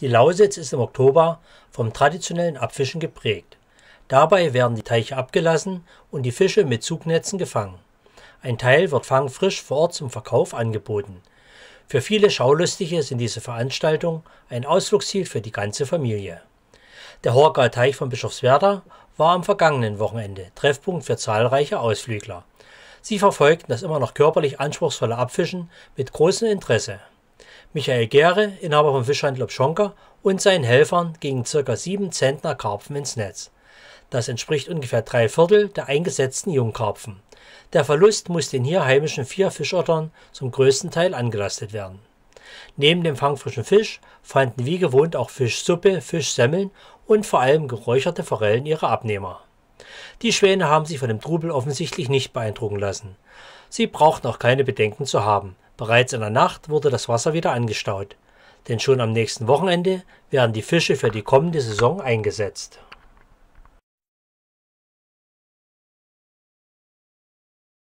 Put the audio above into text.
Die Lausitz ist im Oktober vom traditionellen Abfischen geprägt. Dabei werden die Teiche abgelassen und die Fische mit Zugnetzen gefangen. Ein Teil wird fangfrisch vor Ort zum Verkauf angeboten. Für viele Schaulustige sind diese Veranstaltungen ein Ausflugsziel für die ganze Familie. Der Horker Teich von Bischofswerda war am vergangenen Wochenende Treffpunkt für zahlreiche Ausflügler. Sie verfolgten das immer noch körperlich anspruchsvolle Abfischen mit großem Interesse. Michael Gehre, Inhaber vom Fischhandel Pschonka, und seinen Helfern gingen ca. 7 Zentner Karpfen ins Netz. Das entspricht ungefähr drei Viertel der eingesetzten Jungkarpfen. Der Verlust muss den hier heimischen vier Fischottern zum größten Teil angelastet werden. Neben dem fangfrischen Fisch fanden wie gewohnt auch Fischsuppe, Fischsemmeln und vor allem geräucherte Forellen ihre Abnehmer. Die Schwäne haben sich von dem Trubel offensichtlich nicht beeindrucken lassen. Sie brauchten auch keine Bedenken zu haben, Bereits in der Nacht wurde das Wasser wieder angestaut, denn schon am nächsten Wochenende werden die Fische für die kommende Saison eingesetzt